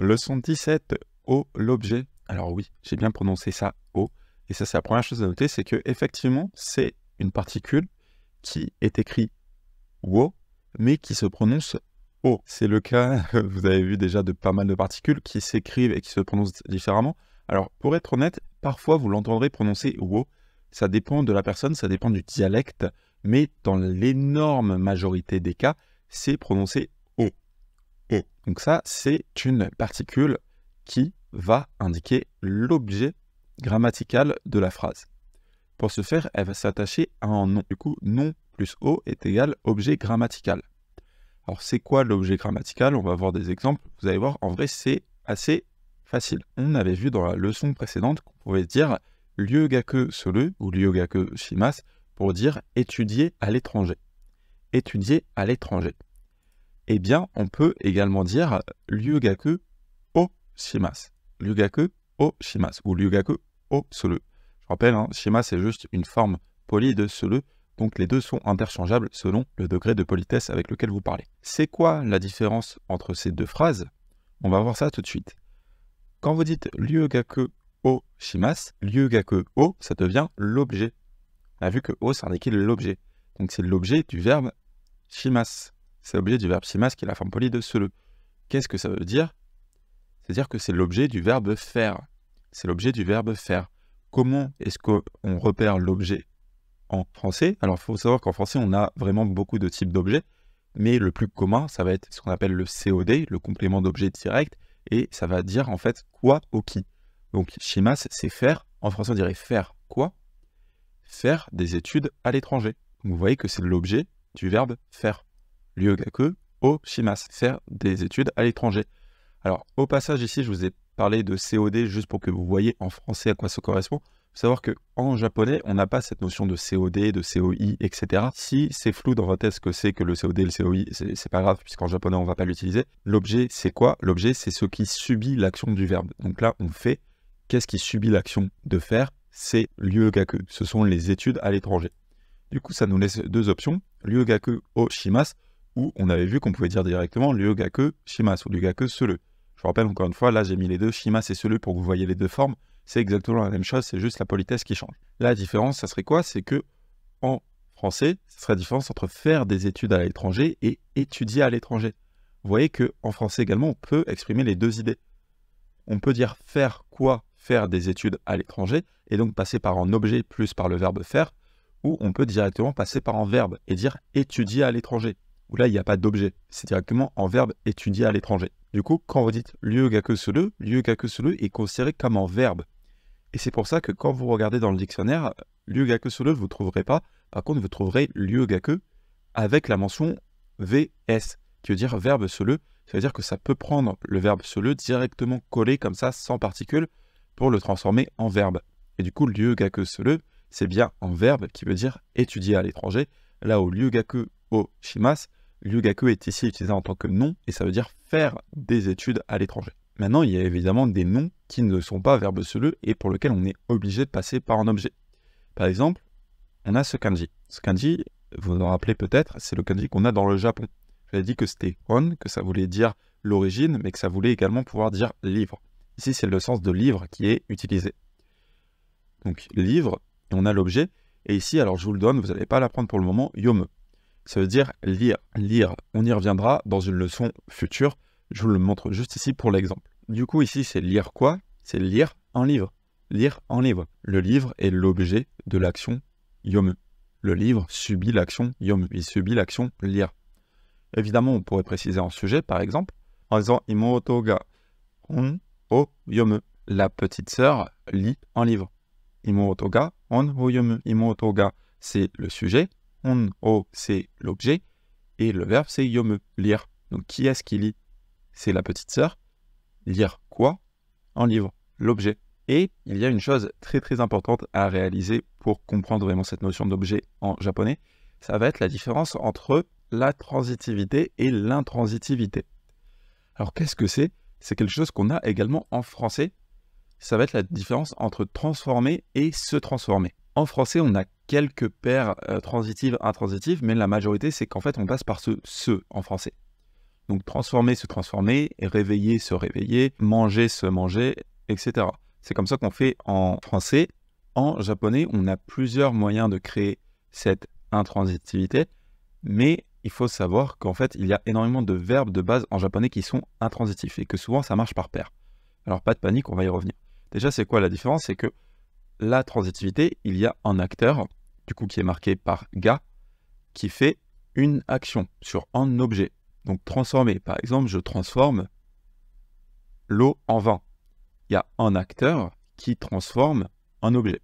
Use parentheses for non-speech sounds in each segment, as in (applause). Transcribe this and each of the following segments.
Leçon 17, O l'objet. Alors oui, j'ai bien prononcé ça, O. Et ça, c'est la première chose à noter, c'est que effectivement, c'est une particule qui est écrite wo, mais qui se prononce o. C'est le cas, (laughs) vous avez vu déjà, de pas mal de particules qui s'écrivent et qui se prononcent différemment. Alors, pour être honnête, parfois vous l'entendrez prononcer wo. Ça dépend de la personne, ça dépend du dialecte, mais dans l'énorme majorité des cas, c'est prononcé donc ça, c'est une particule qui va indiquer l'objet grammatical de la phrase. Pour ce faire, elle va s'attacher à un nom. Du coup, nom plus O est égal objet grammatical. Alors c'est quoi l'objet grammatical On va voir des exemples. Vous allez voir, en vrai, c'est assez facile. On avait vu dans la leçon précédente qu'on pouvait dire lyogake solu ou lyogake shimas pour dire étudier à l'étranger. Étudier à l'étranger eh bien, on peut également dire lyugaku o shimas. gaku o Shimasu. ou gaku o soleu ». Je rappelle, hein, shima, c'est juste une forme polie de soleu », donc les deux sont interchangeables selon le degré de politesse avec lequel vous parlez. C'est quoi la différence entre ces deux phrases On va voir ça tout de suite. Quand vous dites lyugaku o shimas, gaku o, ça devient l'objet. On a vu que o, ça indique l'objet. Donc c'est l'objet du verbe shimasu » c'est l'objet du verbe simas qui est la forme polie de le. Qu'est-ce que ça veut dire C'est-à-dire que c'est l'objet du verbe faire. C'est l'objet du verbe faire. Comment est-ce qu'on repère l'objet en français Alors, il faut savoir qu'en français, on a vraiment beaucoup de types d'objets, mais le plus commun, ça va être ce qu'on appelle le COD, le complément d'objet direct, et ça va dire en fait quoi ou qui. Donc, chimas, c'est faire. En français, on dirait faire quoi Faire des études à l'étranger. Vous voyez que c'est l'objet du verbe faire. Lyogaku au Shimas, faire des études à l'étranger. Alors, au passage, ici, je vous ai parlé de COD juste pour que vous voyez en français à quoi ça correspond. savoir que en japonais, on n'a pas cette notion de COD, de COI, etc. Si c'est flou dans votre tête ce que c'est que le COD, et le COI, c'est pas grave, puisqu'en japonais, on va pas l'utiliser. L'objet, c'est quoi L'objet, c'est ce qui subit l'action du verbe. Donc là, on fait qu'est-ce qui subit l'action de faire C'est l'Yogaku. Ce sont les études à l'étranger. Du coup, ça nous laisse deux options. L'Yogaku Shimas, où on avait vu qu'on pouvait dire directement Lyogake Shimas ou Lyogake Sele. Je vous rappelle encore une fois, là j'ai mis les deux chimas et Sele pour que vous voyez les deux formes. C'est exactement la même chose, c'est juste la politesse qui change. La différence, ça serait quoi C'est que en français, ce serait la différence entre faire des études à l'étranger et étudier à l'étranger. Vous voyez que en français également, on peut exprimer les deux idées. On peut dire faire quoi Faire des études à l'étranger, et donc passer par un objet plus par le verbe faire, ou on peut directement passer par un verbe et dire étudier à l'étranger là, il n'y a pas d'objet. C'est directement en verbe étudier à l'étranger. Du coup, quand vous dites lieu gakusulu, lieu gakusulu est considéré comme en verbe. Et c'est pour ça que quand vous regardez dans le dictionnaire, lieu gakusulu, vous ne trouverez pas. Par contre, vous trouverez lieu gaku avec la mention VS, qui veut dire verbe seul. Ça veut dire que ça peut prendre le verbe seul directement collé comme ça, sans particule, pour le transformer en verbe. Et du coup, lieu gakusulu, c'est bien en verbe qui veut dire étudier à l'étranger, là où lieu gaku o Lugaku est ici utilisé en tant que nom et ça veut dire faire des études à l'étranger. Maintenant, il y a évidemment des noms qui ne sont pas verbes seuls et pour lesquels on est obligé de passer par un objet. Par exemple, on a ce kanji. Ce kanji, vous en rappelez peut-être, c'est le kanji qu'on a dans le Japon. J'avais dit que c'était on, que ça voulait dire l'origine, mais que ça voulait également pouvoir dire livre. Ici, c'est le sens de livre qui est utilisé. Donc, livre, on a l'objet. Et ici, alors je vous le donne, vous n'allez pas l'apprendre pour le moment, yome ça veut dire lire. Lire, on y reviendra dans une leçon future. Je vous le montre juste ici pour l'exemple. Du coup, ici, c'est lire quoi C'est lire un livre. Lire un livre. Le livre est l'objet de l'action yome. Le livre subit l'action yomu ». Il subit l'action lire. Évidemment, on pourrait préciser un sujet, par exemple, en disant Imoto on o La petite sœur lit un livre. Imoto on o Imoto c'est le sujet on, c'est l'objet, et le verbe, c'est yome, lire. Donc, qui est-ce qui lit C'est la petite sœur. Lire quoi Un livre, l'objet. Et il y a une chose très très importante à réaliser pour comprendre vraiment cette notion d'objet en japonais, ça va être la différence entre la transitivité et l'intransitivité. Alors qu'est-ce que c'est C'est quelque chose qu'on a également en français. Ça va être la différence entre transformer et se transformer. En français, on a quelques paires euh, transitives, intransitives, mais la majorité, c'est qu'en fait, on passe par ce ce en français. Donc transformer, se transformer, réveiller, se réveiller, manger, se manger, etc. C'est comme ça qu'on fait en français. En japonais, on a plusieurs moyens de créer cette intransitivité, mais il faut savoir qu'en fait, il y a énormément de verbes de base en japonais qui sont intransitifs et que souvent ça marche par paire. Alors pas de panique, on va y revenir. Déjà, c'est quoi la différence C'est que la transitivité, il y a un acteur, du coup qui est marqué par ga, qui fait une action sur un objet. Donc transformer, par exemple, je transforme l'eau en vin. Il y a un acteur qui transforme un objet.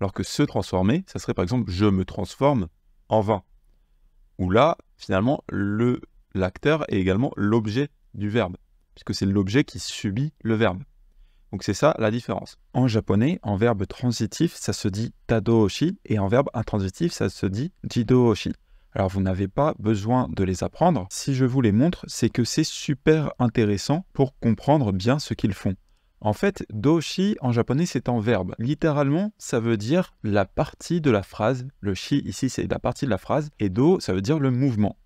Alors que se transformer, ça serait par exemple je me transforme en vin. Où là, finalement, l'acteur est également l'objet du verbe, puisque c'est l'objet qui subit le verbe. Donc c'est ça la différence. En japonais, en verbe transitif, ça se dit tadooshi et en verbe intransitif, ça se dit jidooshi. Alors vous n'avez pas besoin de les apprendre. Si je vous les montre, c'est que c'est super intéressant pour comprendre bien ce qu'ils font. En fait, doshi en japonais c'est un verbe. Littéralement, ça veut dire la partie de la phrase. Le shi ici c'est la partie de la phrase et do ça veut dire le mouvement.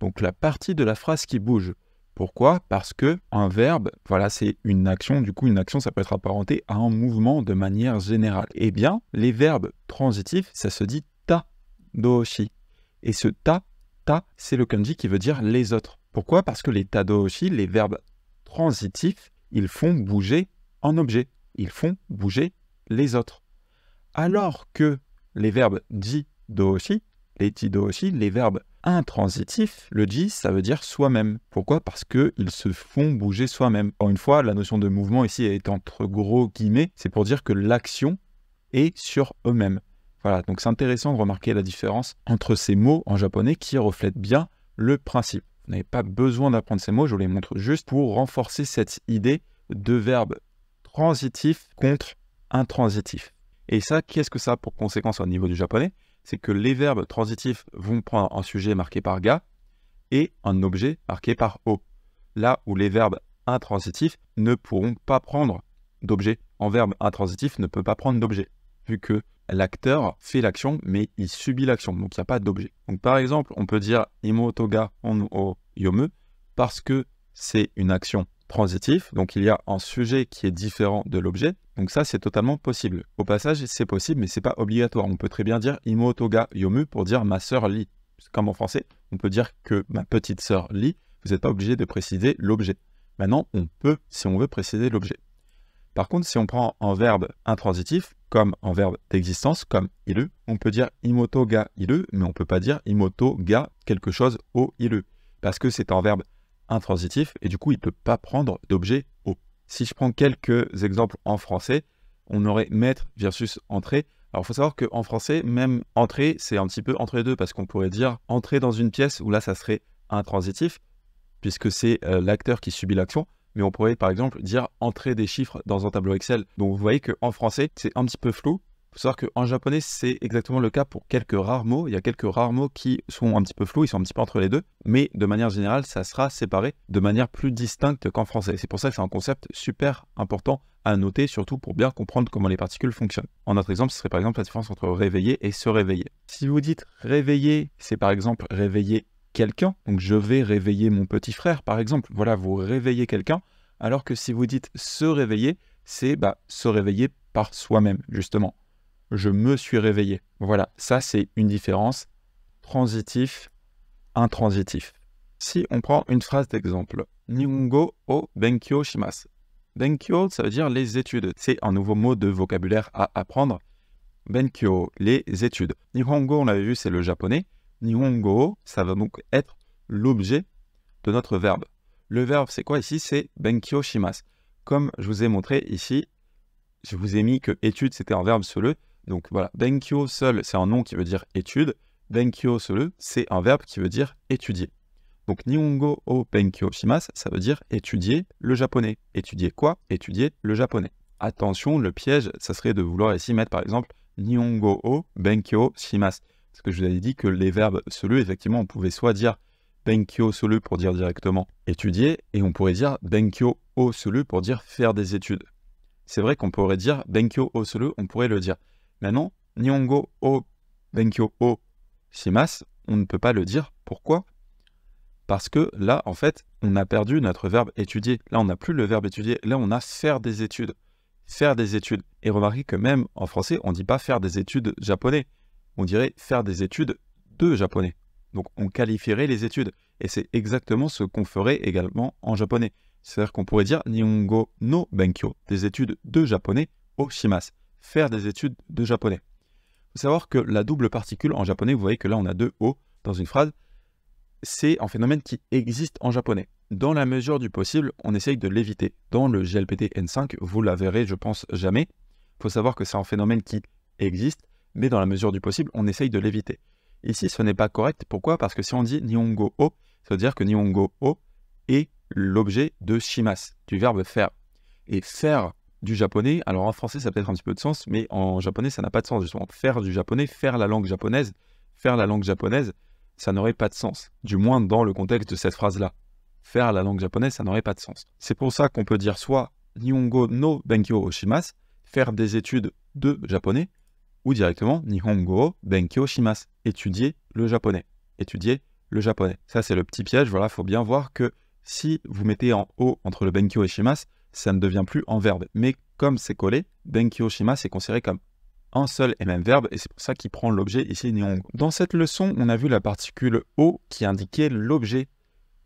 Donc la partie de la phrase qui bouge. Pourquoi Parce que un verbe, voilà, c'est une action. Du coup, une action, ça peut être apparenté à un mouvement de manière générale. Eh bien, les verbes transitifs, ça se dit ta doshi. Et ce ta, ta, c'est le kanji qui veut dire les autres. Pourquoi Parce que les tadoshi, les verbes transitifs, ils font bouger un objet. Ils font bouger les autres. Alors que les verbes di doshi, les ti dooshi, les verbes intransitif, le G, ça veut dire soi-même. Pourquoi Parce qu'ils se font bouger soi-même. Encore une fois, la notion de mouvement ici est entre gros guillemets, c'est pour dire que l'action est sur eux-mêmes. Voilà, donc c'est intéressant de remarquer la différence entre ces mots en japonais qui reflètent bien le principe. Vous n'avez pas besoin d'apprendre ces mots, je vous les montre juste pour renforcer cette idée de verbe transitif contre intransitif. Et ça, qu'est-ce que ça a pour conséquence au niveau du japonais c'est que les verbes transitifs vont prendre un sujet marqué par ga et un objet marqué par o. Là où les verbes intransitifs ne pourront pas prendre d'objet. En verbe intransitif ne peut pas prendre d'objet, vu que l'acteur fait l'action, mais il subit l'action, donc il n'y a pas d'objet. Donc par exemple, on peut dire imoto ga on o yome, parce que c'est une action transitive, donc il y a un sujet qui est différent de l'objet, donc ça, c'est totalement possible. Au passage, c'est possible, mais c'est pas obligatoire. On peut très bien dire imoto ga yomu pour dire ma sœur lit. Comme en français, on peut dire que ma petite sœur lit. Vous n'êtes pas obligé de préciser l'objet. Maintenant, on peut, si on veut, préciser l'objet. Par contre, si on prend un verbe intransitif, comme un verbe d'existence, comme ilu, on peut dire imoto ga ilu, mais on ne peut pas dire imoto ga quelque chose au ilu, parce que c'est un verbe intransitif et du coup, il ne peut pas prendre d'objet au. Si je prends quelques exemples en français, on aurait maître versus entrer ». Alors, il faut savoir qu'en français, même entrer », c'est un petit peu entre les deux, parce qu'on pourrait dire entrer dans une pièce où là, ça serait intransitif, puisque c'est euh, l'acteur qui subit l'action. Mais on pourrait, par exemple, dire entrer des chiffres dans un tableau Excel. Donc, vous voyez qu'en français, c'est un petit peu flou, faut savoir qu'en japonais, c'est exactement le cas pour quelques rares mots. Il y a quelques rares mots qui sont un petit peu flous, ils sont un petit peu entre les deux, mais de manière générale, ça sera séparé de manière plus distincte qu'en français. C'est pour ça que c'est un concept super important à noter, surtout pour bien comprendre comment les particules fonctionnent. En notre exemple, ce serait par exemple la différence entre réveiller et se réveiller. Si vous dites réveiller, c'est par exemple réveiller quelqu'un, donc je vais réveiller mon petit frère, par exemple, voilà, vous réveillez quelqu'un, alors que si vous dites se réveiller, c'est bah, se réveiller par soi-même, justement je me suis réveillé. Voilà, ça c'est une différence transitif, intransitif. Si on prend une phrase d'exemple, Nihongo o Benkyo Shimasu. Benkyo, ça veut dire les études. C'est un nouveau mot de vocabulaire à apprendre. Benkyo, les études. Nihongo, on l'avait vu, c'est le japonais. Nihongo, ça va donc être l'objet de notre verbe. Le verbe, c'est quoi ici C'est Benkyo Shimasu. Comme je vous ai montré ici, je vous ai mis que études, c'était un verbe seul. Donc voilà, benkyo seul, c'est un nom qui veut dire étude. benkyo seul, c'est un verbe qui veut dire étudier. Donc Nihongo o Benkyo shimasu, ça veut dire étudier le japonais. Étudier quoi Étudier le japonais. Attention, le piège, ça serait de vouloir ici mettre par exemple Nihongo o Benkyo shimas. Parce que je vous avais dit que les verbes solu, effectivement, on pouvait soit dire Benkyo seul pour dire directement étudier, et on pourrait dire Benkyo o seul pour dire faire des études. C'est vrai qu'on pourrait dire Benkyo o seul, on pourrait le dire. Maintenant, « nyongo o Benkyo o Shimas, on ne peut pas le dire. Pourquoi Parce que là, en fait, on a perdu notre verbe étudier. Là, on n'a plus le verbe étudier. Là, on a faire des études. Faire des études. Et remarquez que même en français, on ne dit pas faire des études japonais. On dirait faire des études de japonais. Donc, on qualifierait les études. Et c'est exactement ce qu'on ferait également en japonais. C'est-à-dire qu'on pourrait dire Nihongo no Benkyo, des études de japonais o Shimas faire des études de japonais. Il faut savoir que la double particule en japonais, vous voyez que là on a deux O dans une phrase, c'est un phénomène qui existe en japonais. Dans la mesure du possible, on essaye de l'éviter. Dans le GLPT N5, vous la verrez, je pense, jamais. Il faut savoir que c'est un phénomène qui existe, mais dans la mesure du possible, on essaye de l'éviter. Ici, ce n'est pas correct. Pourquoi Parce que si on dit Nihongo O, ça veut dire que Nihongo O est l'objet de shimas, du verbe faire. Et faire du japonais. Alors en français, ça peut-être un petit peu de sens, mais en japonais, ça n'a pas de sens. Justement, faire du japonais, faire la langue japonaise, faire la langue japonaise, ça n'aurait pas de sens. Du moins dans le contexte de cette phrase-là. Faire la langue japonaise, ça n'aurait pas de sens. C'est pour ça qu'on peut dire soit Nihongo no Benkyo Oshimas, faire des études de japonais, ou directement Nihongo Benkyo Shimas, étudier le japonais. Étudier le japonais. Ça, c'est le petit piège. Voilà, faut bien voir que si vous mettez en haut entre le Benkyo et Shimas, ça ne devient plus en verbe. Mais comme c'est collé, Benkyo Shimas est considéré comme un seul et même verbe, et c'est pour ça qu'il prend l'objet ici Nihongo. Dans cette leçon, on a vu la particule O qui indiquait l'objet.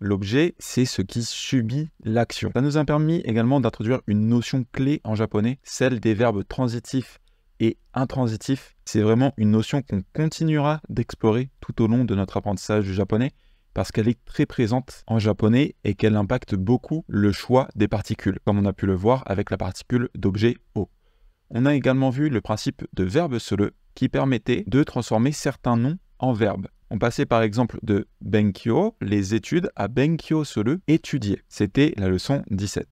L'objet, c'est ce qui subit l'action. Ça nous a permis également d'introduire une notion clé en japonais, celle des verbes transitifs et intransitifs. C'est vraiment une notion qu'on continuera d'explorer tout au long de notre apprentissage du japonais, parce qu'elle est très présente en japonais et qu'elle impacte beaucoup le choix des particules, comme on a pu le voir avec la particule d'objet O. On a également vu le principe de verbe seul, qui permettait de transformer certains noms en verbes. On passait par exemple de Benkyo, les études, à Benkyo seul, étudier. C'était la leçon 17.